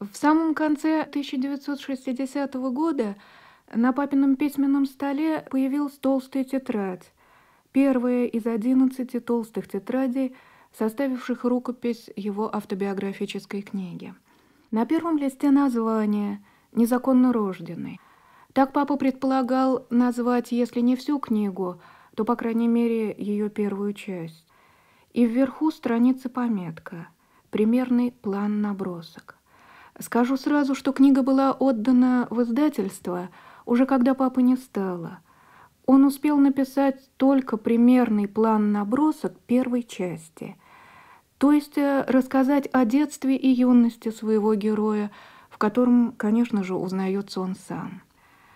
В самом конце 1960 года на папином письменном столе появилась толстая тетрадь, первая из 11 толстых тетрадей, составивших рукопись его автобиографической книги. На первом листе название «Незаконно рожденный». Так папа предполагал назвать, если не всю книгу, то, по крайней мере, ее первую часть. И вверху страница пометка «Примерный план набросок». Скажу сразу, что книга была отдана в издательство, уже когда папы не стало. Он успел написать только примерный план-набросок первой части, то есть э, рассказать о детстве и юности своего героя, в котором, конечно же, узнается он сам.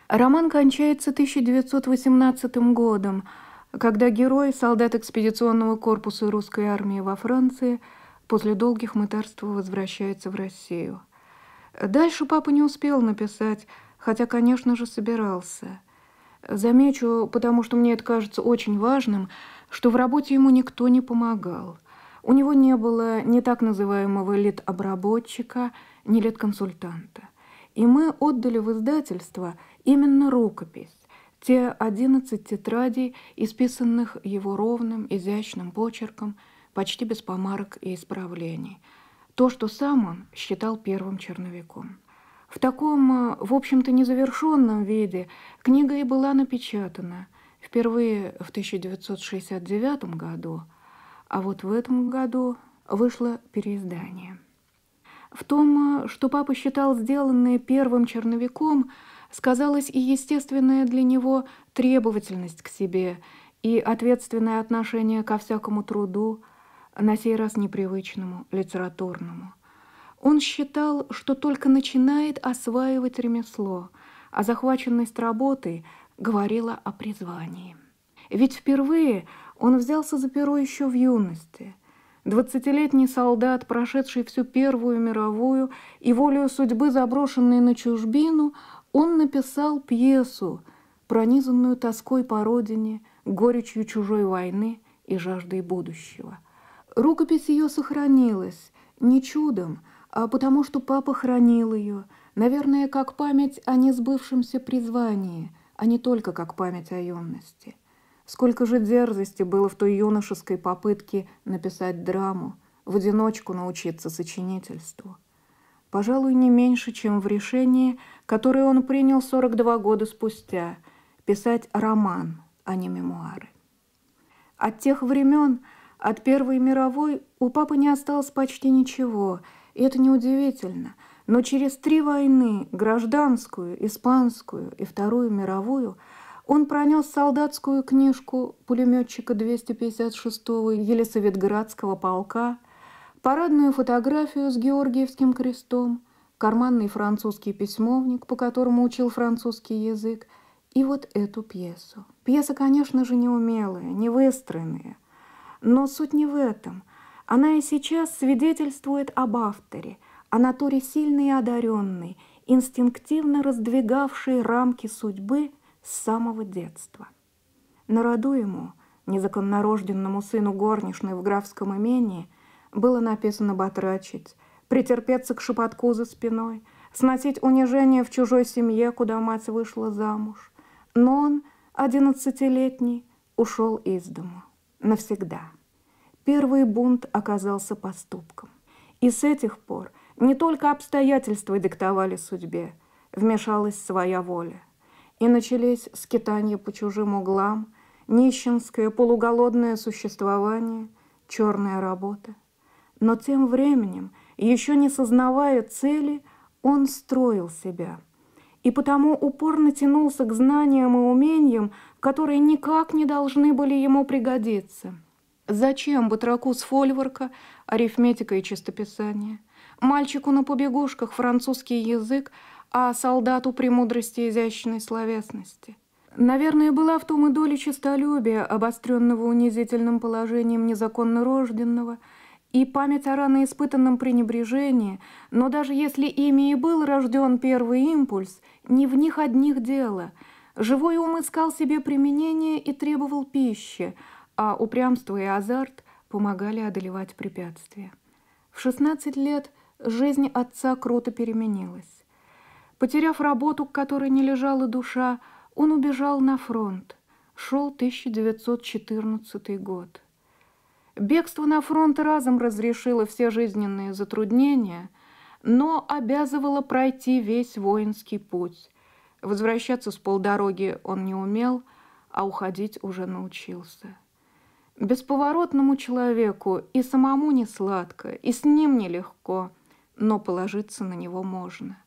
Роман кончается 1918 годом, когда герой, солдат экспедиционного корпуса русской армии во Франции, после долгих мытарств возвращается в Россию – Дальше папа не успел написать, хотя, конечно же, собирался. Замечу, потому что мне это кажется очень важным, что в работе ему никто не помогал. У него не было ни так называемого лет-обработчика, ни лет-консультанта. И мы отдали в издательство именно рукопись, те одиннадцать тетрадей, исписанных его ровным, изящным почерком, почти без помарок и исправлений – то, что сам он считал первым черновиком. В таком, э, в общем-то, незавершенном виде книга и была напечатана впервые в 1969 году, а вот в этом году вышло переиздание. В том, э, что папа считал сделанное первым черновиком, сказалась и естественная для него требовательность к себе и ответственное отношение ко всякому труду – на сей раз непривычному, литературному. Он считал, что только начинает осваивать ремесло, а захваченность работы говорила о призвании. Ведь впервые он взялся за перо еще в юности. Двадцатилетний солдат, прошедший всю Первую мировую и волею судьбы заброшенный на чужбину, он написал пьесу, пронизанную тоской по родине, горечью чужой войны и жаждой будущего – Рукопись ее сохранилась, не чудом, а потому что папа хранил ее, наверное, как память о несбывшемся призвании, а не только как память о юности. Сколько же дерзости было в той юношеской попытке написать драму, в одиночку научиться сочинительству. Пожалуй, не меньше, чем в решении, которое он принял 42 года спустя, писать роман, а не мемуары. От тех времен, от Первой мировой у папы не осталось почти ничего, и это неудивительно. Но через три войны, гражданскую, испанскую и Вторую мировую, он пронес солдатскую книжку пулеметчика 256-го Елисаветградского полка, парадную фотографию с Георгиевским крестом, карманный французский письмовник, по которому учил французский язык, и вот эту пьесу. Пьеса, конечно же, неумелая, выстроенная. Но суть не в этом. Она и сейчас свидетельствует об авторе, о натуре сильной и одаренной, инстинктивно раздвигавшей рамки судьбы с самого детства. На роду ему, незаконнорожденному сыну горничной в графском имении, было написано батрачить, претерпеться к шепотку за спиной, сносить унижение в чужой семье, куда мать вышла замуж. Но он, одиннадцатилетний, ушел из дома навсегда. Первый бунт оказался поступком. И с этих пор не только обстоятельства диктовали судьбе, вмешалась своя воля. И начались скитания по чужим углам, нищенское полуголодное существование, черная работа. Но тем временем, еще не сознавая цели, он строил себя – и потому упорно тянулся к знаниям и умениям, которые никак не должны были ему пригодиться. Зачем батраку с фольворка арифметика и чистописание? Мальчику на побегушках французский язык, а солдату премудрости и изящной словесности. Наверное, была в том и доля честолюбия, обостренного унизительным положением незаконно рожденного – и память о рано испытанном пренебрежении, но даже если ими и был рожден первый импульс, не в них одних дело. Живой ум искал себе применение и требовал пищи, а упрямство и азарт помогали одолевать препятствия. В 16 лет жизнь отца круто переменилась. Потеряв работу, к которой не лежала душа, он убежал на фронт. Шел 1914 год. Бегство на фронт разом разрешило все жизненные затруднения, но обязывало пройти весь воинский путь. Возвращаться с полдороги он не умел, а уходить уже научился. Бесповоротному человеку и самому не сладко, и с ним нелегко, но положиться на него можно.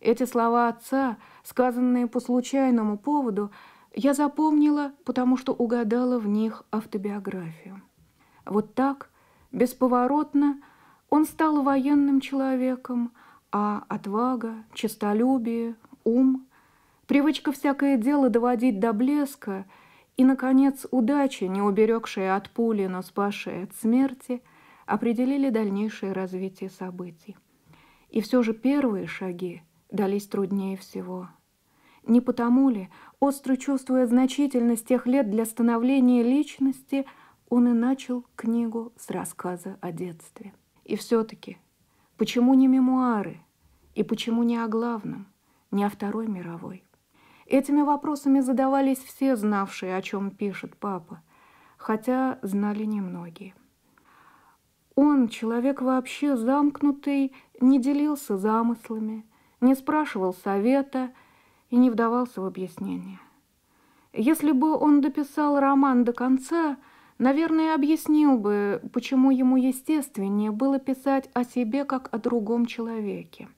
Эти слова отца, сказанные по случайному поводу, я запомнила, потому что угадала в них автобиографию. Вот так, бесповоротно, он стал военным человеком, а отвага, честолюбие, ум, привычка всякое дело доводить до блеска и, наконец, удача, не уберегшая от пули, но спасшая от смерти, определили дальнейшее развитие событий. И все же первые шаги дались труднее всего. Не потому ли, остро чувствуя значительность тех лет для становления личности – он и начал книгу с рассказа о детстве. И все-таки, почему не мемуары? И почему не о главном, не о Второй мировой? Этими вопросами задавались все знавшие, о чем пишет папа, хотя знали немногие. Он, человек вообще замкнутый, не делился замыслами, не спрашивал совета и не вдавался в объяснения. Если бы он дописал роман до конца – Наверное, объяснил бы, почему ему естественнее было писать о себе как о другом человеке.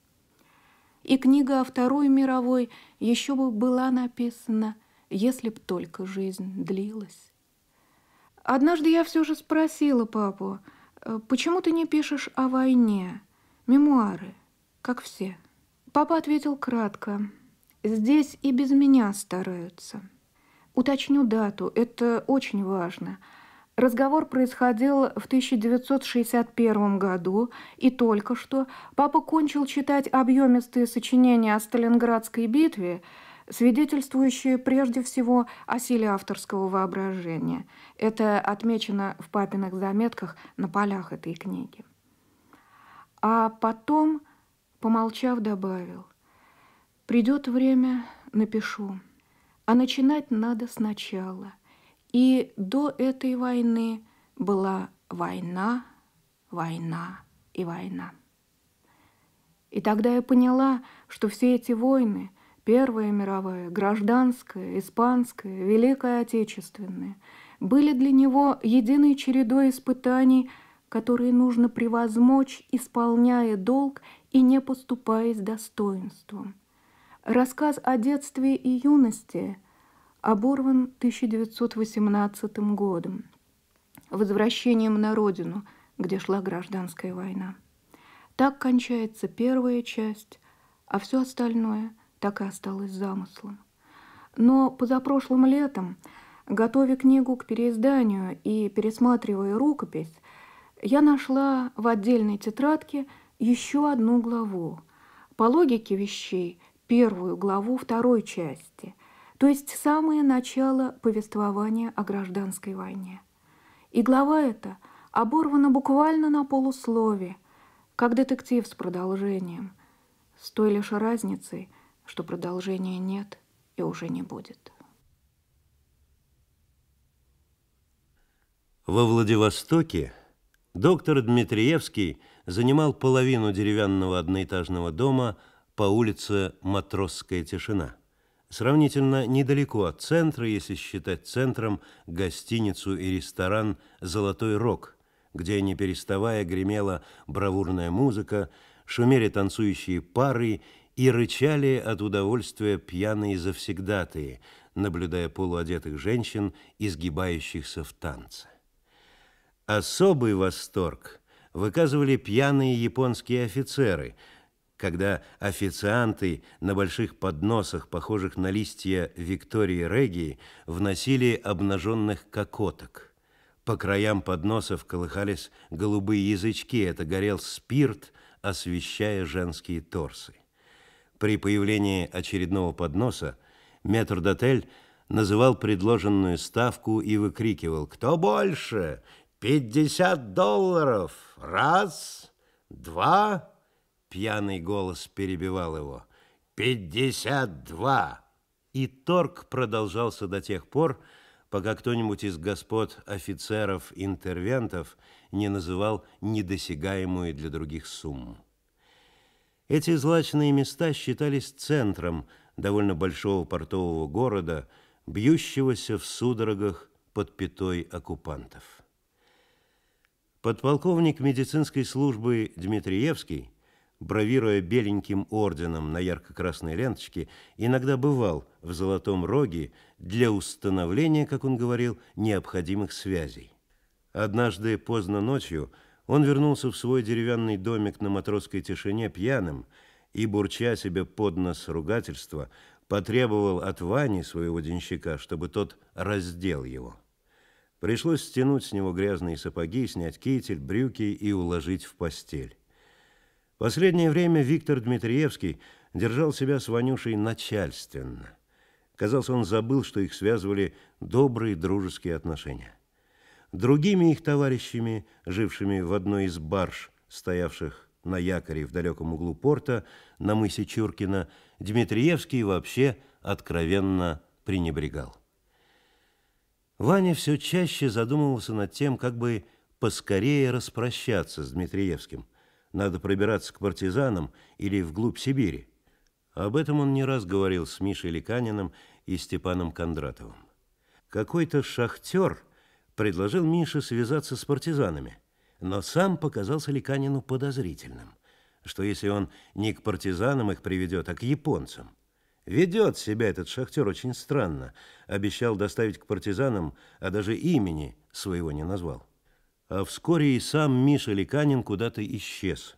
И книга о Второй мировой еще бы была написана, если б только жизнь длилась. Однажды я все же спросила папу, «Э, почему ты не пишешь о войне, мемуары, как все? Папа ответил кратко, здесь и без меня стараются. Уточню дату, это очень важно – Разговор происходил в 1961 году, и только что папа кончил читать объемистые сочинения о Сталинградской битве, свидетельствующие прежде всего о силе авторского воображения. Это отмечено в папиных заметках на полях этой книги. А потом, помолчав, добавил, «Придет время, напишу, а начинать надо сначала». И до этой войны была война, война и война. И тогда я поняла, что все эти войны – Первая мировая, гражданская, испанская, Великая Отечественная были для него единой чередой испытаний, которые нужно превозмочь, исполняя долг и не поступаясь достоинством. Рассказ о детстве и юности – оборван 1918 годом, возвращением на родину, где шла гражданская война. Так кончается первая часть, а все остальное так и осталось замыслом. Но позапрошлым летом, готовя книгу к переизданию и пересматривая рукопись, я нашла в отдельной тетрадке еще одну главу. По логике вещей, первую главу второй части – то есть самое начало повествования о гражданской войне. И глава эта оборвана буквально на полуслове, как детектив с продолжением, с той лишь разницей, что продолжения нет и уже не будет. Во Владивостоке доктор Дмитриевский занимал половину деревянного одноэтажного дома по улице Матросская тишина – сравнительно недалеко от центра, если считать центром гостиницу и ресторан «Золотой рог», где, не переставая, гремела бравурная музыка, шумели танцующие пары и рычали от удовольствия пьяные завсегдатые, наблюдая полуодетых женщин, изгибающихся в танце. Особый восторг выказывали пьяные японские офицеры – когда официанты на больших подносах, похожих на листья Виктории Регии, вносили обнаженных кокоток. По краям подносов колыхались голубые язычки, это горел спирт, освещая женские торсы. При появлении очередного подноса метрдотель называл предложенную ставку и выкрикивал «Кто больше? 50 долларов! Раз, два, Пьяный голос перебивал его. «Пятьдесят два!» И торг продолжался до тех пор, пока кто-нибудь из господ офицеров-интервентов не называл недосягаемую для других сумму. Эти злачные места считались центром довольно большого портового города, бьющегося в судорогах под пятой оккупантов. Подполковник медицинской службы Дмитриевский бравируя беленьким орденом на ярко-красной ленточке, иногда бывал в Золотом Роге для установления, как он говорил, необходимых связей. Однажды поздно ночью он вернулся в свой деревянный домик на матросской тишине пьяным и, бурча себе под нос ругательства, потребовал от Вани, своего денщика, чтобы тот раздел его. Пришлось стянуть с него грязные сапоги, снять китель, брюки и уложить в постель. Последнее время Виктор Дмитриевский держал себя с Ванюшей начальственно. Казалось, он забыл, что их связывали добрые дружеские отношения. Другими их товарищами, жившими в одной из барж, стоявших на якоре в далеком углу порта, на мысе Чуркина, Дмитриевский вообще откровенно пренебрегал. Ваня все чаще задумывался над тем, как бы поскорее распрощаться с Дмитриевским надо пробираться к партизанам или вглубь Сибири. Об этом он не раз говорил с Мишей Ликаниным и Степаном Кондратовым. Какой-то шахтер предложил Мише связаться с партизанами, но сам показался Ликанину подозрительным, что если он не к партизанам их приведет, а к японцам. Ведет себя этот шахтер очень странно, обещал доставить к партизанам, а даже имени своего не назвал. А вскоре и сам Миша Ликанин куда-то исчез.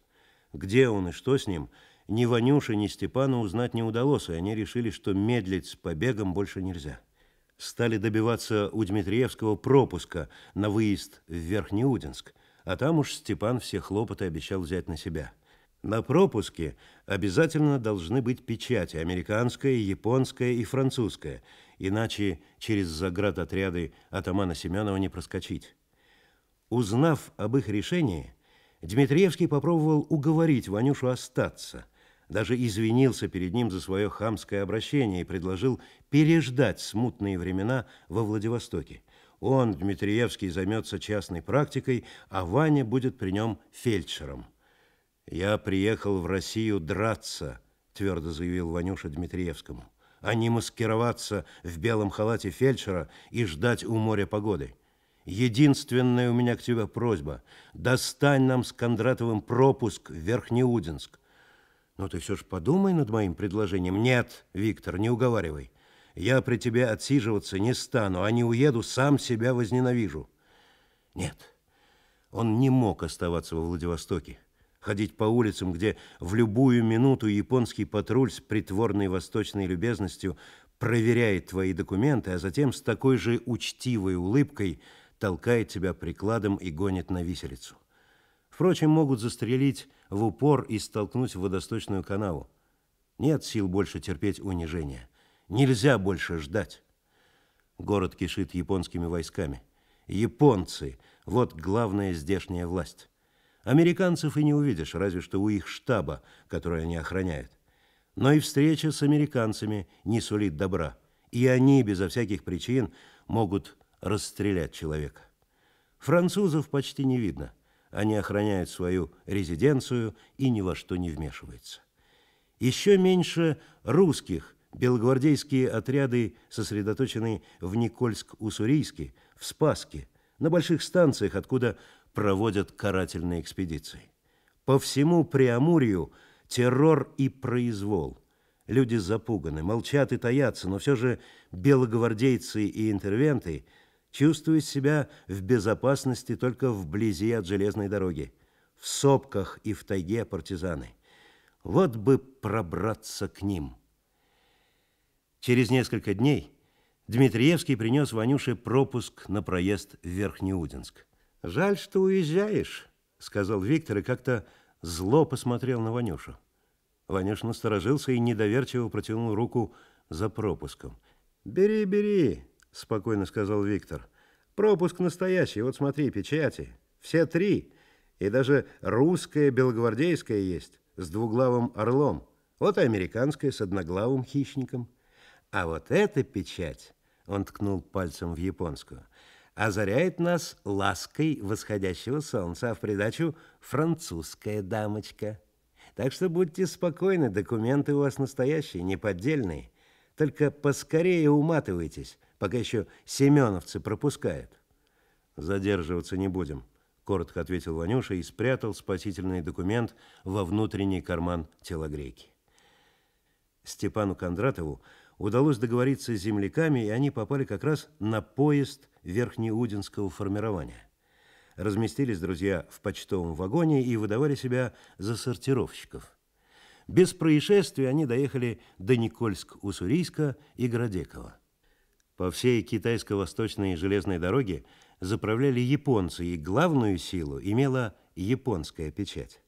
Где он и что с ним, ни Ванюше, ни Степану узнать не удалось, и они решили, что медлить с побегом больше нельзя. Стали добиваться у Дмитриевского пропуска на выезд в Верхнеудинск, а там уж Степан все хлопоты обещал взять на себя. На пропуске обязательно должны быть печати американская, японская и французская, иначе через заградотряды атамана Семенова не проскочить. Узнав об их решении, Дмитриевский попробовал уговорить Ванюшу остаться, даже извинился перед ним за свое хамское обращение и предложил переждать смутные времена во Владивостоке. Он, Дмитриевский, займется частной практикой, а Ваня будет при нем фельдшером. «Я приехал в Россию драться», – твердо заявил Ванюша Дмитриевскому, «а не маскироваться в белом халате фельдшера и ждать у моря погоды». Единственная у меня к тебе просьба. Достань нам с Кондратовым пропуск в Верхнеудинск. Но ты все же подумай над моим предложением. Нет, Виктор, не уговаривай. Я при тебе отсиживаться не стану, а не уеду, сам себя возненавижу. Нет, он не мог оставаться во Владивостоке. Ходить по улицам, где в любую минуту японский патруль с притворной восточной любезностью проверяет твои документы, а затем с такой же учтивой улыбкой – толкает тебя прикладом и гонит на виселицу. Впрочем, могут застрелить в упор и столкнуть в водосточную канаву. Нет сил больше терпеть унижение. Нельзя больше ждать. Город кишит японскими войсками. Японцы – вот главная здешняя власть. Американцев и не увидишь, разве что у их штаба, который они охраняют. Но и встреча с американцами не сулит добра. И они безо всяких причин могут расстрелять человека. Французов почти не видно. Они охраняют свою резиденцию и ни во что не вмешиваются. Еще меньше русских белогвардейские отряды сосредоточены в Никольск-Уссурийске, в Спаске, на больших станциях, откуда проводят карательные экспедиции. По всему Преамурью террор и произвол. Люди запуганы, молчат и таятся, но все же белогвардейцы и интервенты – чувствует себя в безопасности только вблизи от железной дороги, в сопках и в тайге партизаны. Вот бы пробраться к ним. Через несколько дней Дмитриевский принес Ванюше пропуск на проезд в Верхнеудинск. «Жаль, что уезжаешь», — сказал Виктор и как-то зло посмотрел на Ванюшу. Ванюш насторожился и недоверчиво протянул руку за пропуском. «Бери, бери, спокойно сказал Виктор. Пропуск настоящий, вот смотри, печати. Все три. И даже русская белогвардейская есть с двуглавым орлом. Вот и американская с одноглавым хищником. А вот эта печать, он ткнул пальцем в японскую, озаряет нас лаской восходящего солнца, а в придачу французская дамочка. Так что будьте спокойны, документы у вас настоящие, не поддельные. Только поскорее уматывайтесь, пока еще семеновцы пропускают. Задерживаться не будем, коротко ответил Ванюша и спрятал спасительный документ во внутренний карман телогрейки. Степану Кондратову удалось договориться с земляками, и они попали как раз на поезд верхнеудинского формирования. Разместились друзья в почтовом вагоне и выдавали себя за сортировщиков. Без происшествий они доехали до Никольск-Уссурийска и Городекова. По всей китайско-восточной железной дороге заправляли японцы, и главную силу имела японская печать.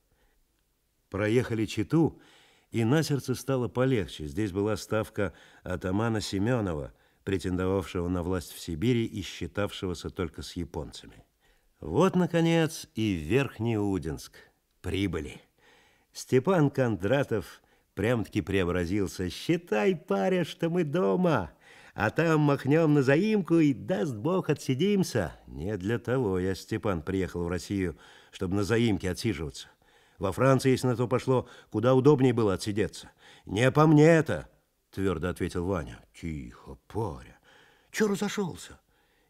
Проехали Читу, и на сердце стало полегче. Здесь была ставка атамана Семенова, претендовавшего на власть в Сибири и считавшегося только с японцами. Вот, наконец, и Верхний Удинск. Прибыли. Степан Кондратов прям-таки преобразился. «Считай, паря, что мы дома!» а там махнем на заимку и, даст бог, отсидимся. Не для того я, Степан, приехал в Россию, чтобы на заимке отсиживаться. Во Франции, если на то пошло, куда удобнее было отсидеться. Не по мне это, твердо ответил Ваня. Тихо, паря. Че разошелся?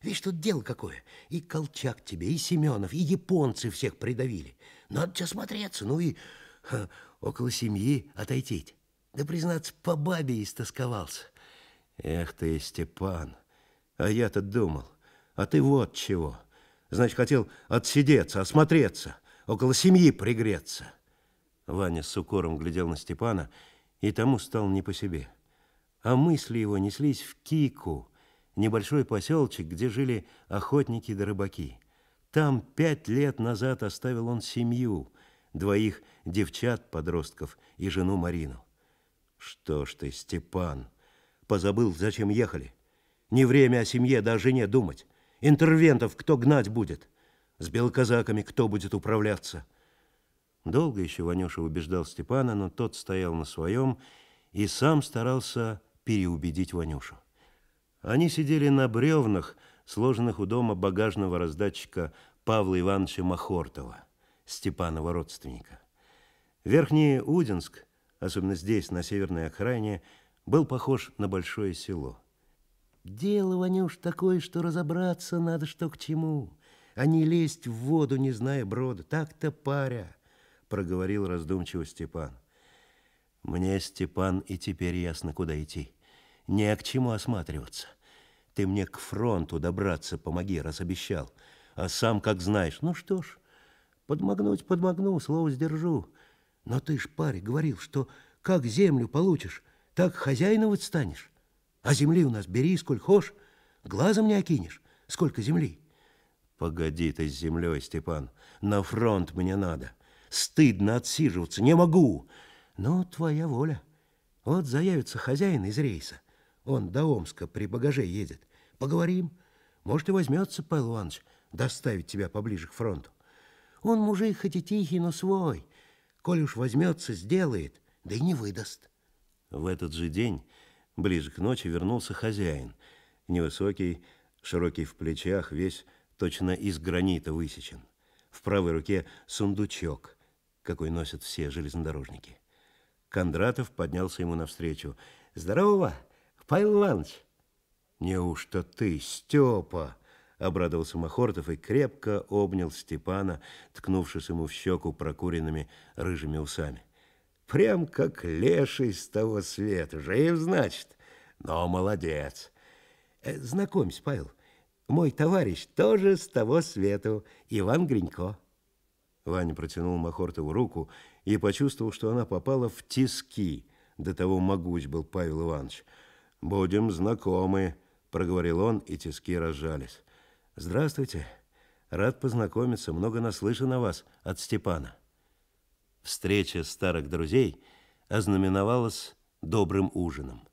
Видишь, тут дело какое. И Колчак тебе, и Семенов, и японцы всех придавили. Надо тебя смотреться, ну и ха, около семьи отойти. Да, признаться, по бабе истосковался. Эх ты, Степан, а я-то думал, а ты вот чего. Значит, хотел отсидеться, осмотреться, около семьи пригреться. Ваня с укором глядел на Степана, и тому стал не по себе. А мысли его неслись в Кику, небольшой поселочек, где жили охотники да рыбаки. Там пять лет назад оставил он семью, двоих девчат-подростков и жену Марину. «Что ж ты, Степан!» Позабыл, зачем ехали. Не время о семье, да о жене думать. Интервентов кто гнать будет? С белказаками кто будет управляться? Долго еще Ванюша убеждал Степана, но тот стоял на своем и сам старался переубедить Ванюшу. Они сидели на бревнах, сложенных у дома багажного раздатчика Павла Ивановича Махортова, Степанова родственника. Верхний Удинск, особенно здесь, на северной окраине, был похож на большое село. Дело, Ванюш, такое, что разобраться надо, что к чему, а не лезть в воду, не зная брода. Так-то паря, проговорил раздумчиво Степан. Мне, Степан, и теперь ясно, куда идти. Не к чему осматриваться. Ты мне к фронту добраться помоги, раз обещал. А сам как знаешь. Ну что ж, подмогнуть подмогну, слово сдержу. Но ты ж, парень, говорил, что как землю получишь, так хозяином вот станешь. А земли у нас бери, сколь хошь, глазом не окинешь, сколько земли. Погоди ты с землей, Степан, на фронт мне надо. Стыдно отсиживаться, не могу. Но твоя воля. Вот заявится хозяин из рейса. Он до Омска при багаже едет. Поговорим. Может, и возьмется Павел Иванович доставить тебя поближе к фронту. Он мужик хоть и тихий, но свой. Коль уж возьмется, сделает, да и не выдаст». В этот же день, ближе к ночи, вернулся хозяин, невысокий, широкий в плечах, весь точно из гранита высечен. В правой руке сундучок, какой носят все железнодорожники. Кондратов поднялся ему навстречу. «Здорово, Павел Иванович!» «Неужто ты, Степа?» Обрадовался Махортов и крепко обнял Степана, ткнувшись ему в щеку прокуренными рыжими усами прям как леший с того света. Жив, значит, но молодец. Э, знакомься, Павел, мой товарищ тоже с того света, Иван Гринько. Ваня протянул Махортову руку и почувствовал, что она попала в тиски. До того могуч был Павел Иванович. «Будем знакомы», — проговорил он, и тиски разжались. «Здравствуйте. Рад познакомиться. Много наслышан о вас от Степана». Встреча старых друзей ознаменовалась добрым ужином.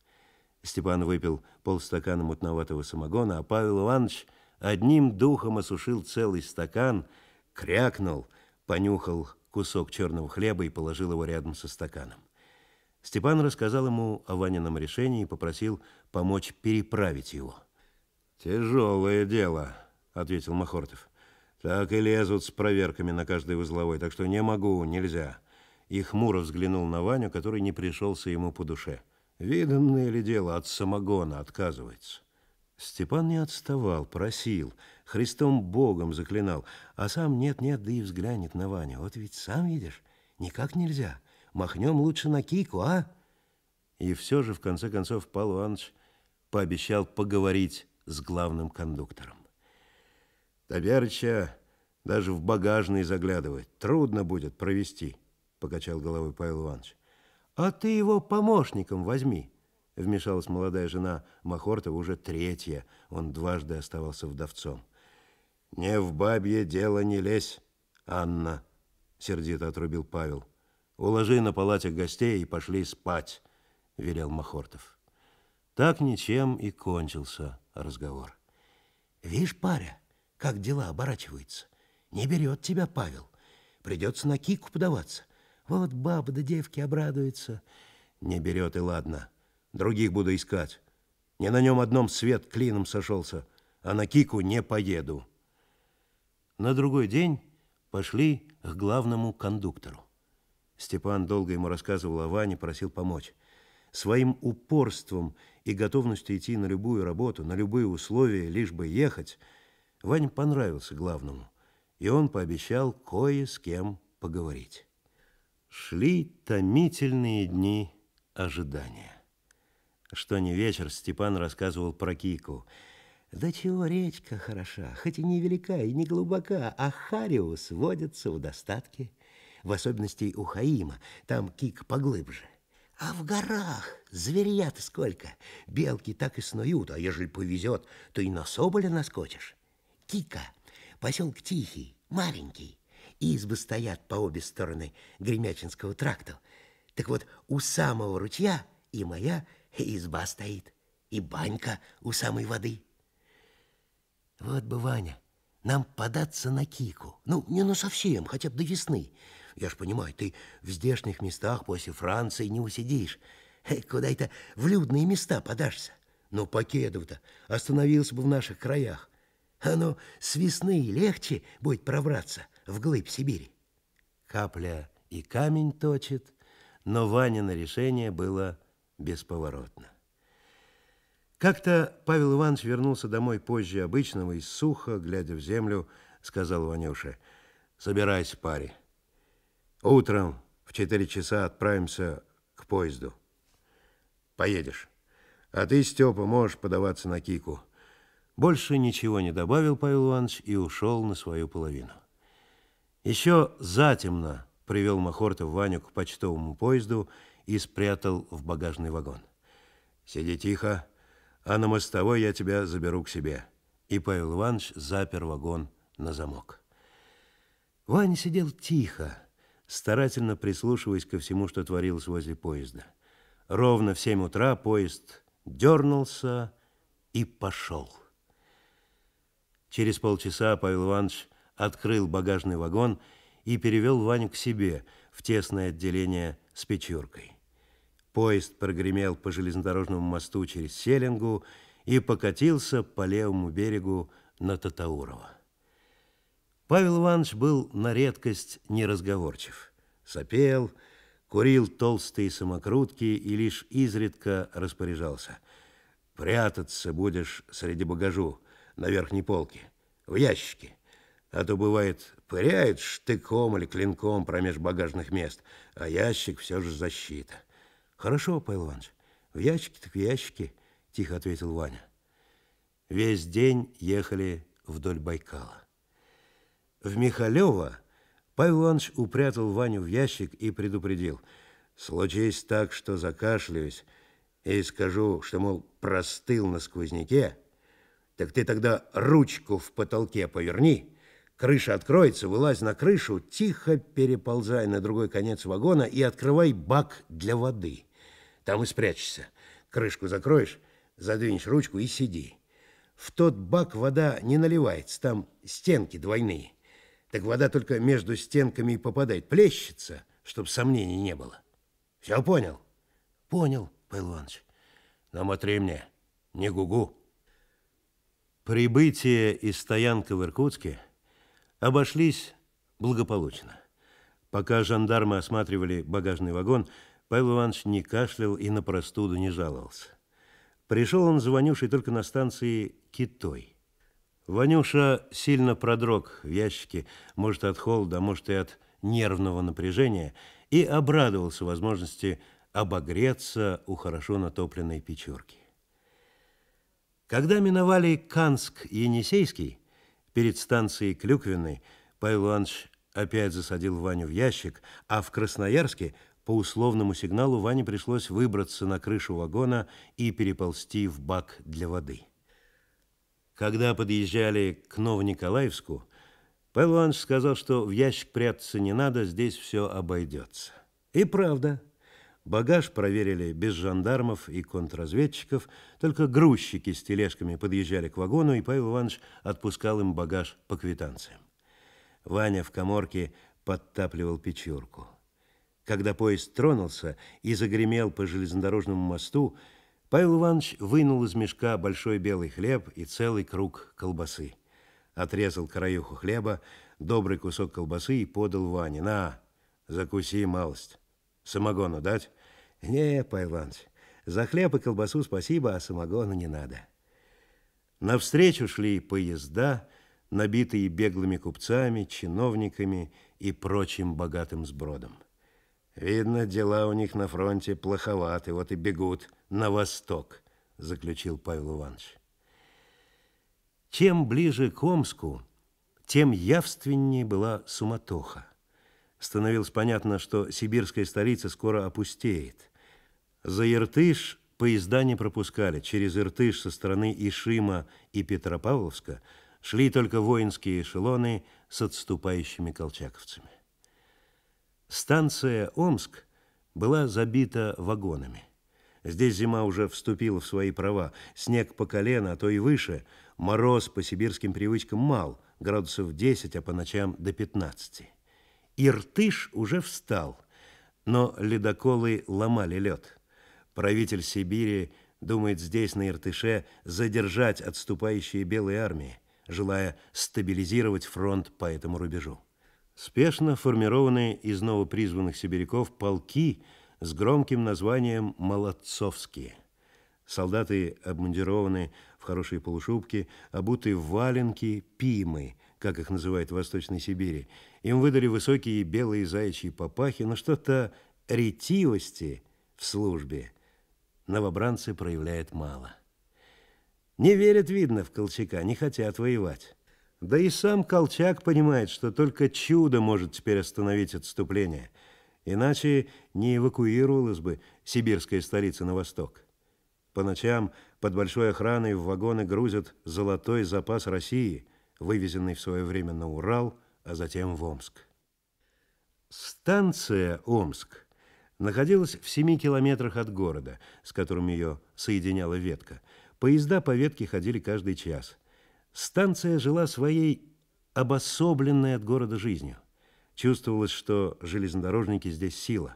Степан выпил полстакана мутноватого самогона, а Павел Иванович одним духом осушил целый стакан, крякнул, понюхал кусок черного хлеба и положил его рядом со стаканом. Степан рассказал ему о Ванином решении и попросил помочь переправить его. «Тяжелое дело», — ответил Махортов. Так и лезут с проверками на каждой узловой, так что не могу, нельзя. И хмуро взглянул на Ваню, который не пришелся ему по душе. Виданное ли дело, от самогона отказывается. Степан не отставал, просил, Христом Богом заклинал, а сам нет-нет, да и взглянет на Ваню. Вот ведь сам видишь, никак нельзя. Махнем лучше на Кику, а? И все же, в конце концов, Павел Иванович пообещал поговорить с главным кондуктором. Таверча даже в багажный заглядывает. Трудно будет провести, покачал головой Павел Иванович. А ты его помощником возьми, вмешалась молодая жена Махортова, уже третья. Он дважды оставался вдовцом. Не в бабье дело не лезь, Анна, сердито отрубил Павел. Уложи на палате гостей и пошли спать, велел Махортов. Так ничем и кончился разговор. Вишь, паря, как дела оборачиваются. Не берет тебя Павел. Придется на Кику подаваться. Вот баба да девки обрадуются. Не берет и ладно. Других буду искать. Не на нем одном свет клином сошелся, а на Кику не поеду. На другой день пошли к главному кондуктору. Степан долго ему рассказывал о а Ване, просил помочь. Своим упорством и готовностью идти на любую работу, на любые условия, лишь бы ехать – Ваня понравился главному, и он пообещал кое с кем поговорить. Шли томительные дни ожидания. Что не вечер, Степан рассказывал про Кику. Да чего речка хороша, хоть и не велика и не глубока, а Хариус водится в достатке, в особенности у Хаима, там Кик поглубже. А в горах зверья-то сколько, белки так и снуют, а ежели повезет, то и на соболя наскочишь. Тика, поселок тихий, маленький. Избы стоят по обе стороны Гремячинского тракта. Так вот, у самого ручья и моя изба стоит, и банька у самой воды. Вот бы, Ваня, нам податься на Кику. Ну, не на совсем, хотя бы до весны. Я ж понимаю, ты в здешних местах после Франции не усидишь. Куда это в людные места подашься? Но ну, Покедов-то остановился бы в наших краях. Оно а ну, с весны легче будет пробраться вглыбь Сибири. Капля и камень точит, но Ванино решение было бесповоротно. Как-то Павел Иванович вернулся домой позже обычного и сухо, глядя в землю, сказал Ванюше, «Собирайся, паре. Утром в 4 часа отправимся к поезду. Поедешь. А ты, Степа, можешь подаваться на Кику». Больше ничего не добавил Павел Иванович и ушел на свою половину. Еще затемно привел Махортов Ваню к почтовому поезду и спрятал в багажный вагон. «Сиди тихо, а на мостовой я тебя заберу к себе». И Павел Иванович запер вагон на замок. Ваня сидел тихо, старательно прислушиваясь ко всему, что творилось возле поезда. Ровно в семь утра поезд дернулся и пошел. Через полчаса Павел Иванович открыл багажный вагон и перевел Ваню к себе в тесное отделение с печуркой. Поезд прогремел по железнодорожному мосту через Селингу и покатился по левому берегу на Татаурово. Павел Иванович был на редкость неразговорчив. Сопел, курил толстые самокрутки и лишь изредка распоряжался. «Прятаться будешь среди багажу», на верхней полке, в ящике. А то, бывает, пыряет штыком или клинком промеж багажных мест, а ящик все же защита. Хорошо, Павел Иванович, в ящике так в ящике, тихо ответил Ваня. Весь день ехали вдоль Байкала. В Михалева Павел Иванович упрятал Ваню в ящик и предупредил. «Случись так, что закашляюсь и скажу, что, мол, простыл на сквозняке, так ты тогда ручку в потолке поверни, крыша откроется, вылазь на крышу, тихо переползай на другой конец вагона и открывай бак для воды. Там и спрячься. Крышку закроешь, задвинешь ручку и сиди. В тот бак вода не наливается, там стенки двойные. Так вода только между стенками и попадает, плещется, чтобы сомнений не было. Все понял? Понял, Павел Иванович. Намотри мне, не гугу. -гу. Прибытие и стоянка в Иркутске обошлись благополучно. Пока жандармы осматривали багажный вагон, Павел Иванович не кашлял и на простуду не жаловался. Пришел он за Ванюшей только на станции Китой. Ванюша сильно продрог в ящике, может, от холода, а может, и от нервного напряжения, и обрадовался возможности обогреться у хорошо натопленной печурки. Когда миновали Канск-Енисейский, и перед станцией Клюквины, Павел Иванович опять засадил Ваню в ящик, а в Красноярске по условному сигналу Ване пришлось выбраться на крышу вагона и переползти в бак для воды. Когда подъезжали к Новониколаевску, Павел Иванович сказал, что в ящик прятаться не надо, здесь все обойдется. И правда – Багаж проверили без жандармов и контрразведчиков, только грузчики с тележками подъезжали к вагону, и Павел Иванович отпускал им багаж по квитанциям. Ваня в коморке подтапливал печурку. Когда поезд тронулся и загремел по железнодорожному мосту, Павел Иванович вынул из мешка большой белый хлеб и целый круг колбасы. Отрезал краюху хлеба, добрый кусок колбасы и подал Ване. «На, закуси малость». Самогону дать? Не, Павел за хлеб и колбасу спасибо, а самогона не надо. Навстречу шли поезда, набитые беглыми купцами, чиновниками и прочим богатым сбродом. Видно, дела у них на фронте плоховаты, вот и бегут на восток, заключил Павел Иванович. Чем ближе к Омску, тем явственнее была суматоха становилось понятно, что сибирская столица скоро опустеет. За Иртыш поезда не пропускали. Через Иртыш со стороны Ишима и Петропавловска шли только воинские эшелоны с отступающими колчаковцами. Станция Омск была забита вагонами. Здесь зима уже вступила в свои права. Снег по колено, а то и выше. Мороз по сибирским привычкам мал, градусов 10, а по ночам до 15. Иртыш уже встал, но ледоколы ломали лед. Правитель Сибири думает здесь, на Иртыше, задержать отступающие белые армии, желая стабилизировать фронт по этому рубежу. Спешно формированные из новопризванных сибиряков полки с громким названием «Молодцовские». Солдаты обмундированы в хорошие полушубки, обуты в валенки, пимы – как их называют в Восточной Сибири. Им выдали высокие белые заячьи папахи, но что-то ретивости в службе новобранцы проявляют мало. Не верят, видно, в Колчака, не хотят воевать. Да и сам Колчак понимает, что только чудо может теперь остановить отступление, иначе не эвакуировалась бы сибирская столица на восток. По ночам под большой охраной в вагоны грузят золотой запас России – вывезенный в свое время на Урал, а затем в Омск. Станция Омск находилась в 7 километрах от города, с которым ее соединяла ветка. Поезда по ветке ходили каждый час. Станция жила своей обособленной от города жизнью. Чувствовалось, что железнодорожники здесь сила.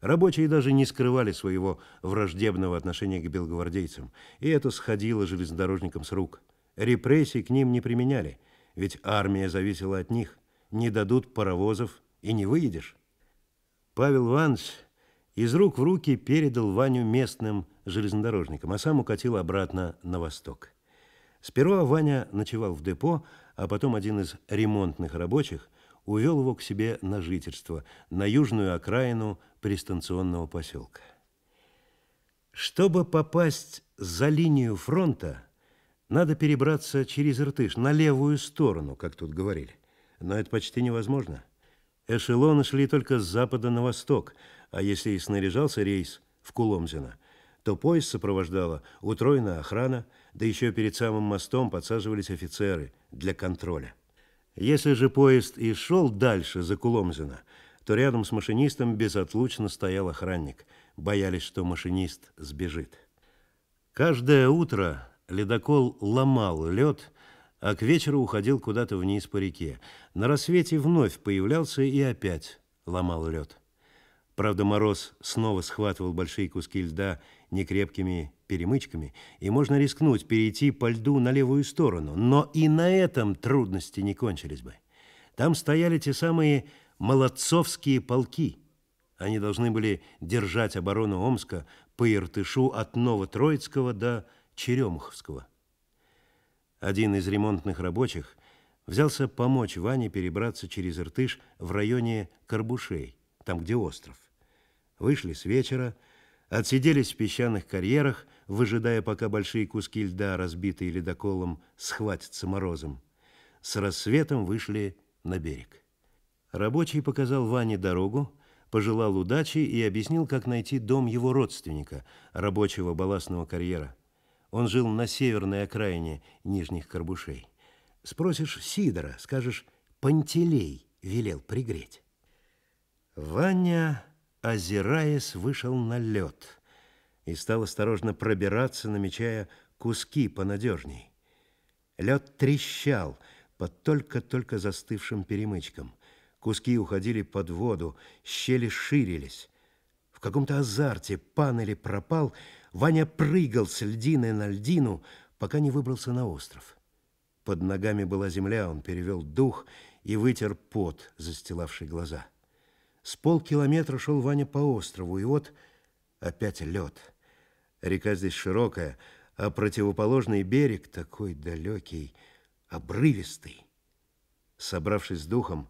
Рабочие даже не скрывали своего враждебного отношения к белогвардейцам, и это сходило железнодорожникам с рук. Репрессий к ним не применяли, ведь армия зависела от них. Не дадут паровозов и не выедешь. Павел Иванович из рук в руки передал Ваню местным железнодорожникам, а сам укатил обратно на восток. Сперва Ваня ночевал в депо, а потом один из ремонтных рабочих увел его к себе на жительство, на южную окраину пристанционного поселка. Чтобы попасть за линию фронта – надо перебраться через Иртыш, на левую сторону, как тут говорили. Но это почти невозможно. Эшелоны шли только с запада на восток, а если и снаряжался рейс в Куломзино, то поезд сопровождала утроенная охрана, да еще перед самым мостом подсаживались офицеры для контроля. Если же поезд и шел дальше за Куломзино, то рядом с машинистом безотлучно стоял охранник. Боялись, что машинист сбежит. Каждое утро Ледокол ломал лед, а к вечеру уходил куда-то вниз по реке. На рассвете вновь появлялся и опять ломал лед. Правда, мороз снова схватывал большие куски льда некрепкими перемычками, и можно рискнуть перейти по льду на левую сторону. Но и на этом трудности не кончились бы. Там стояли те самые молодцовские полки. Они должны были держать оборону Омска по Иртышу от Новотроицкого до Новотроицкого. Черемуховского. Один из ремонтных рабочих взялся помочь Ване перебраться через Иртыш в районе Карбушей, там, где остров. Вышли с вечера, отсиделись в песчаных карьерах, выжидая, пока большие куски льда, разбитые ледоколом, схватятся морозом. С рассветом вышли на берег. Рабочий показал Ване дорогу, пожелал удачи и объяснил, как найти дом его родственника, рабочего балластного карьера. Он жил на северной окраине Нижних Карбушей. Спросишь Сидора, скажешь, Пантелей велел пригреть. Ваня, озираясь, вышел на лед и стал осторожно пробираться, намечая куски понадежней. Лед трещал под только-только застывшим перемычком. Куски уходили под воду, щели ширились. В каком-то азарте пан или пропал — Ваня прыгал с льдины на льдину, пока не выбрался на остров. Под ногами была земля, он перевел дух и вытер пот, застилавший глаза. С полкилометра шел Ваня по острову, и вот опять лед. Река здесь широкая, а противоположный берег такой далекий, обрывистый. Собравшись с духом,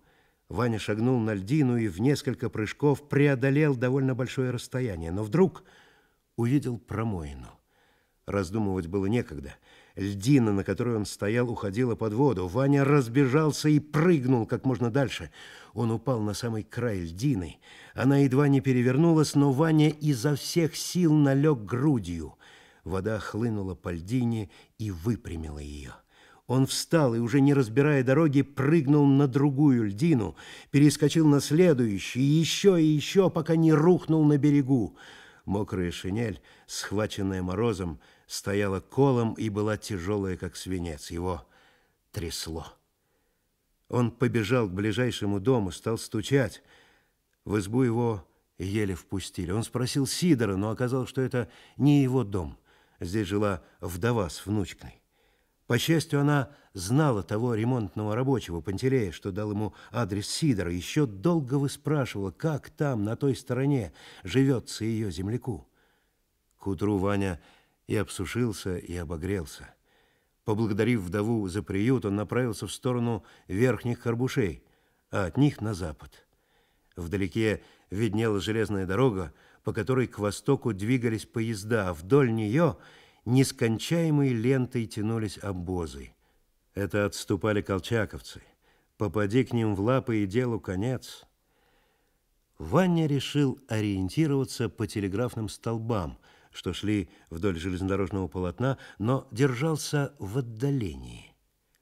Ваня шагнул на льдину и в несколько прыжков преодолел довольно большое расстояние. Но вдруг увидел промоину. Раздумывать было некогда. Льдина, на которой он стоял, уходила под воду. Ваня разбежался и прыгнул как можно дальше. Он упал на самый край льдины. Она едва не перевернулась, но Ваня изо всех сил налег грудью. Вода хлынула по льдине и выпрямила ее. Он встал и, уже не разбирая дороги, прыгнул на другую льдину, перескочил на следующую, еще и еще, пока не рухнул на берегу. Мокрая шинель, схваченная морозом, стояла колом и была тяжелая, как свинец. Его трясло. Он побежал к ближайшему дому, стал стучать. В избу его еле впустили. Он спросил Сидора, но оказалось, что это не его дом. Здесь жила вдова с внучкой. По счастью, она знала того ремонтного рабочего Пантелея, что дал ему адрес Сидора, еще долго выспрашивала, как там, на той стороне, живется ее земляку. К утру Ваня и обсушился, и обогрелся. Поблагодарив вдову за приют, он направился в сторону верхних Карбушей, а от них на запад. Вдалеке виднела железная дорога, по которой к востоку двигались поезда, а вдоль нее – Нескончаемой лентой тянулись обозы. Это отступали колчаковцы. Попади к ним в лапы и делу конец. Ваня решил ориентироваться по телеграфным столбам, что шли вдоль железнодорожного полотна, но держался в отдалении.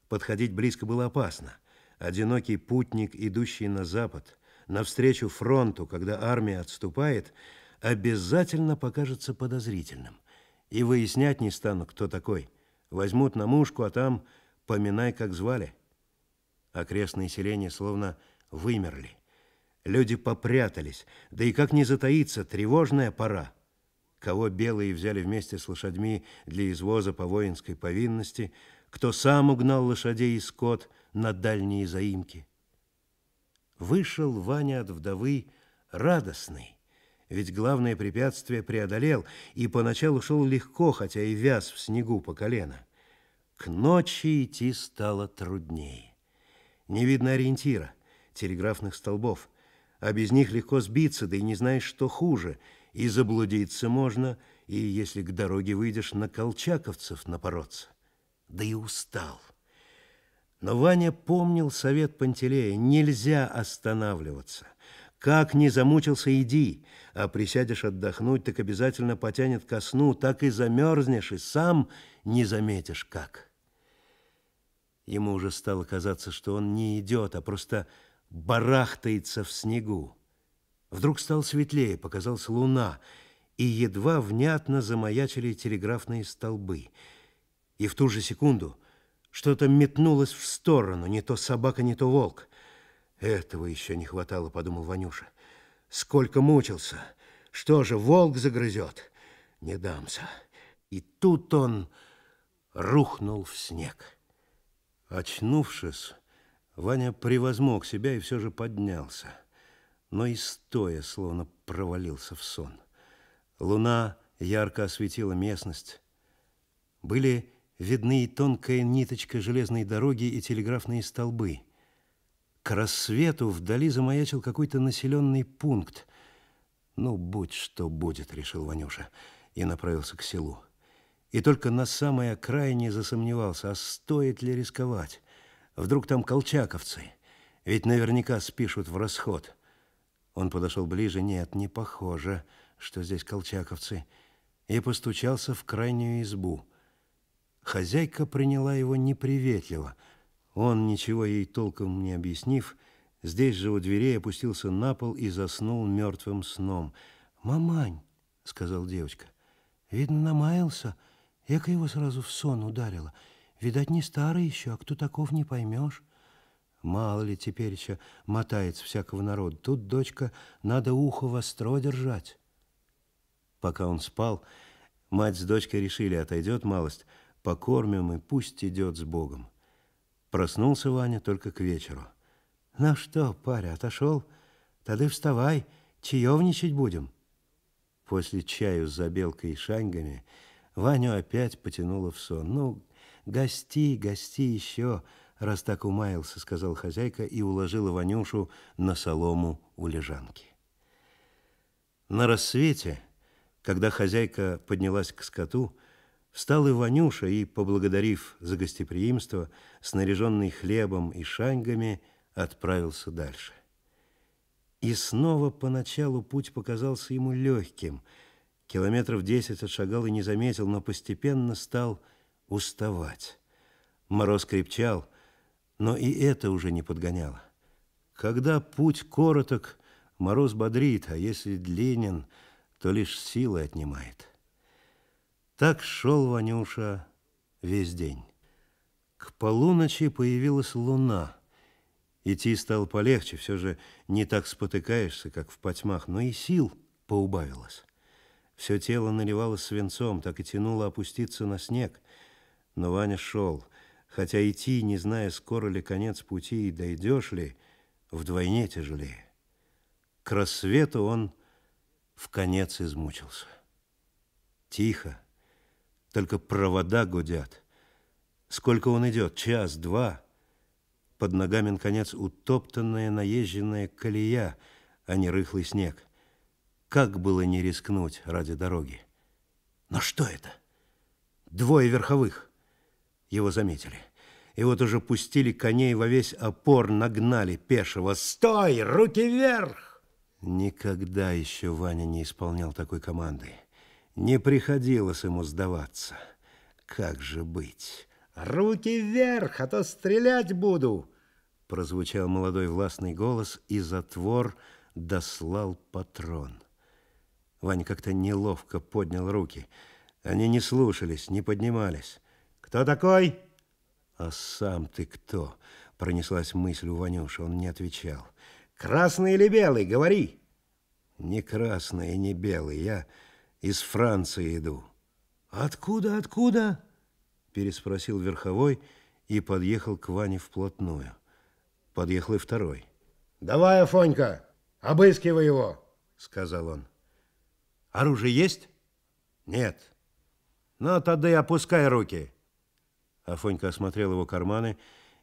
Подходить близко было опасно. Одинокий путник, идущий на запад, навстречу фронту, когда армия отступает, обязательно покажется подозрительным – и выяснять не стану, кто такой. Возьмут на мушку, а там поминай, как звали. Окрестные селения словно вымерли. Люди попрятались, да и как не затаиться, тревожная пора. Кого белые взяли вместе с лошадьми для извоза по воинской повинности, кто сам угнал лошадей и скот на дальние заимки. Вышел Ваня от вдовы радостный. Ведь главное препятствие преодолел, и поначалу шел легко, хотя и вяз в снегу по колено. К ночи идти стало труднее. Не видно ориентира, телеграфных столбов, а без них легко сбиться, да и не знаешь, что хуже. И заблудиться можно, и если к дороге выйдешь, на колчаковцев напороться. Да и устал. Но Ваня помнил совет Пантелея, нельзя останавливаться. Как не замучился, иди, а присядешь отдохнуть, так обязательно потянет ко сну, так и замерзнешь, и сам не заметишь, как. Ему уже стало казаться, что он не идет, а просто барахтается в снегу. Вдруг стало светлее, показалась луна, и едва внятно замаячили телеграфные столбы. И в ту же секунду что-то метнулось в сторону, не то собака, не то волк. Этого еще не хватало, подумал Ванюша. Сколько мучился. Что же, волк загрызет. Не дамся. И тут он рухнул в снег. Очнувшись, Ваня превозмог себя и все же поднялся, но и стоя словно провалился в сон. Луна ярко осветила местность. Были видны и тонкая ниточка железной дороги и телеграфные столбы – к рассвету вдали замаячил какой-то населенный пункт. «Ну, будь что будет», — решил Ванюша и направился к селу. И только на самой окраине засомневался, а стоит ли рисковать? Вдруг там колчаковцы, ведь наверняка спишут в расход. Он подошел ближе. Нет, не похоже, что здесь колчаковцы. И постучался в крайнюю избу. Хозяйка приняла его неприветливо — он, ничего ей толком не объяснив, здесь же у дверей опустился на пол и заснул мертвым сном. «Мамань!» — сказал девочка. «Видно, намаялся. Эка его сразу в сон ударила. Видать, не старый еще, а кто таков, не поймешь». Мало ли теперь еще мотается всякого народа. Тут, дочка, надо ухо востро держать. Пока он спал, мать с дочкой решили, отойдет малость, покормим и пусть идет с Богом. Проснулся Ваня только к вечеру. «Ну что, паря, отошел? Тады вставай, чаевничать будем». После чаю с забелкой и шаньгами Ваню опять потянуло в сон. «Ну, гости, гости еще, раз так умаялся», — сказал хозяйка и уложила Ванюшу на солому у лежанки. На рассвете, когда хозяйка поднялась к скоту, Встал и Ванюша и, поблагодарив за гостеприимство, снаряженный хлебом и шаньгами, отправился дальше. И снова поначалу путь показался ему легким. Километров десять отшагал и не заметил, но постепенно стал уставать. Мороз крепчал, но и это уже не подгоняло. Когда путь короток, мороз бодрит, а если длинен, то лишь силы отнимает. Так шел Ванюша весь день. К полуночи появилась луна. Идти стало полегче, все же не так спотыкаешься, как в потьмах, но и сил поубавилось. Все тело наливалось свинцом, так и тянуло опуститься на снег. Но Ваня шел, хотя идти, не зная, скоро ли конец пути и дойдешь ли, вдвойне тяжелее. К рассвету он в конец измучился. Тихо только провода гудят. Сколько он идет? Час, два? Под ногами, наконец, утоптанная, наезженная колея, а не рыхлый снег. Как было не рискнуть ради дороги? Но что это? Двое верховых. Его заметили. И вот уже пустили коней во весь опор, нагнали пешего. «Стой! Руки вверх!» Никогда еще Ваня не исполнял такой команды. Не приходилось ему сдаваться. Как же быть? «Руки вверх, а то стрелять буду!» Прозвучал молодой властный голос, и затвор дослал патрон. Вань как-то неловко поднял руки. Они не слушались, не поднимались. «Кто такой?» «А сам ты кто?» Пронеслась мысль у Ванюши, он не отвечал. «Красный или белый, говори!» «Не красный и не белый, я...» Из Франции иду. Откуда, откуда? Переспросил верховой и подъехал к Ване вплотную. Подъехал и второй. Давай, Афонька, обыскивай его, сказал он. Оружие есть? Нет. Ну, тогда и опускай руки. Афонька осмотрел его карманы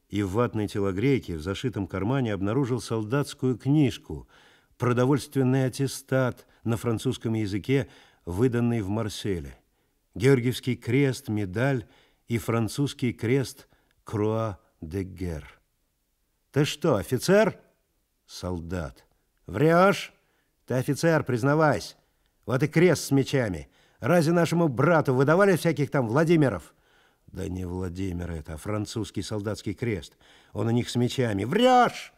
и в ватной телогрейке в зашитом кармане обнаружил солдатскую книжку, продовольственный аттестат на французском языке, выданный в Марселе, Георгиевский крест, медаль и французский крест Круа де Гер. «Ты что, офицер?» «Солдат». «Врешь? Ты офицер, признавайся. Вот и крест с мечами. Разве нашему брату выдавали всяких там Владимиров?» Да не Владимир это, а французский солдатский крест. Он у них с мечами. Врешь!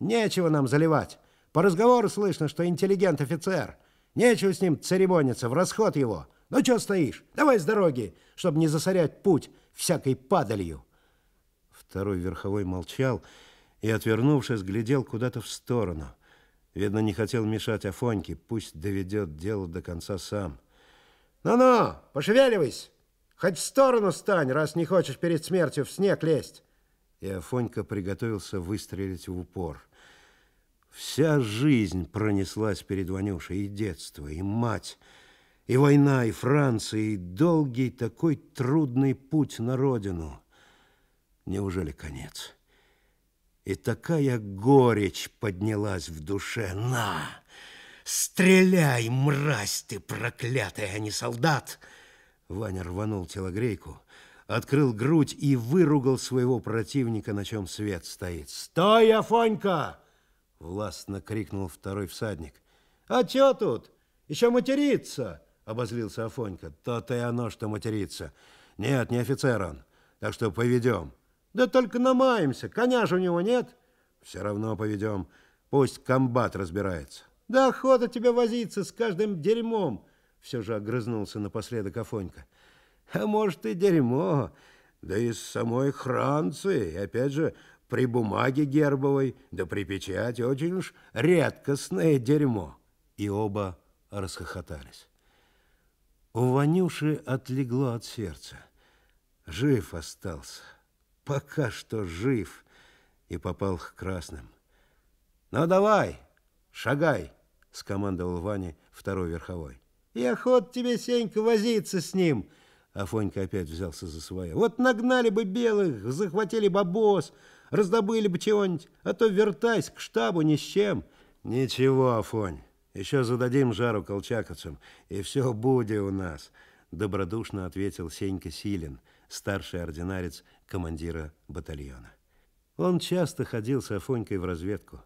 Нечего нам заливать. По разговору слышно, что интеллигент-офицер. Нечего с ним церемониться, в расход его. Ну, чё стоишь? Давай с дороги, чтобы не засорять путь всякой падалью. Второй верховой молчал и, отвернувшись, глядел куда-то в сторону. Видно, не хотел мешать Афоньке, пусть доведет дело до конца сам. «Ну-ну, пошевеливайся! Хоть в сторону стань, раз не хочешь перед смертью в снег лезть!» И Афонька приготовился выстрелить в упор. Вся жизнь пронеслась перед Ванюшей, и детство, и мать, и война, и Франция, и долгий такой трудный путь на родину. Неужели конец? И такая горечь поднялась в душе. На! Стреляй, мразь ты проклятая, а не солдат! Ваня рванул телогрейку, открыл грудь и выругал своего противника, на чем свет стоит. «Стой, Афонька!» Властно крикнул второй всадник. «А чё тут? Еще материться? Обозлился Афонька. «То-то и оно, что материться? Нет, не офицер он. Так что поведем». «Да только намаемся. Коня же у него нет». «Все равно поведем. Пусть комбат разбирается». «Да охота тебе возиться с каждым дерьмом!» Все же огрызнулся напоследок Афонька. «А может, и дерьмо. Да и с самой Хранции. Опять же, при бумаге гербовой, да при печати очень уж редкостное дерьмо. И оба расхохотались. У Ванюши отлегло от сердца. Жив остался. Пока что жив. И попал к красным. «Ну давай, шагай!» — скомандовал Ваня второй верховой. «И охот тебе, Сенька, возиться с ним!» Афонька опять взялся за свое. «Вот нагнали бы белых, захватили бабос!» Раздобыли бы чего-нибудь, а то вертайся к штабу ни с чем. Ничего, Афонь, еще зададим жару колчаковцам, и все будет у нас, добродушно ответил Сенька Силин, старший ординарец командира батальона. Он часто ходил с Афонькой в разведку.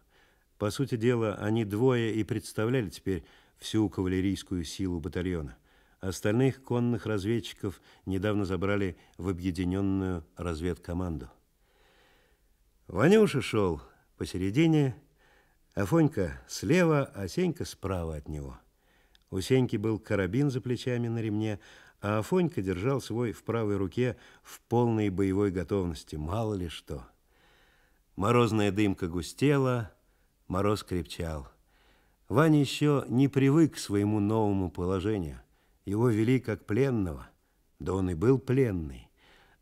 По сути дела, они двое и представляли теперь всю кавалерийскую силу батальона. Остальных конных разведчиков недавно забрали в объединенную разведкоманду. Ванюша шел посередине, Афонька слева, а Сенька справа от него. У Сеньки был карабин за плечами на ремне, а Афонька держал свой в правой руке в полной боевой готовности, мало ли что. Морозная дымка густела, мороз крепчал. Ваня еще не привык к своему новому положению. Его вели как пленного, да он и был пленный.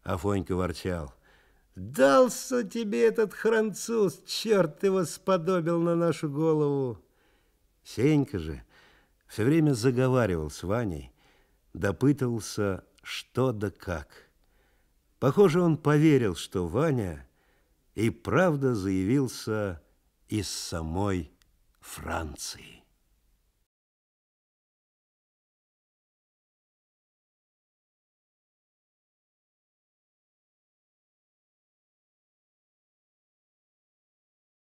Афонька ворчал. Дался тебе этот француз, черт его сподобил на нашу голову. Сенька же все время заговаривал с Ваней, допытывался, что да как. Похоже, он поверил, что Ваня и правда заявился из самой Франции.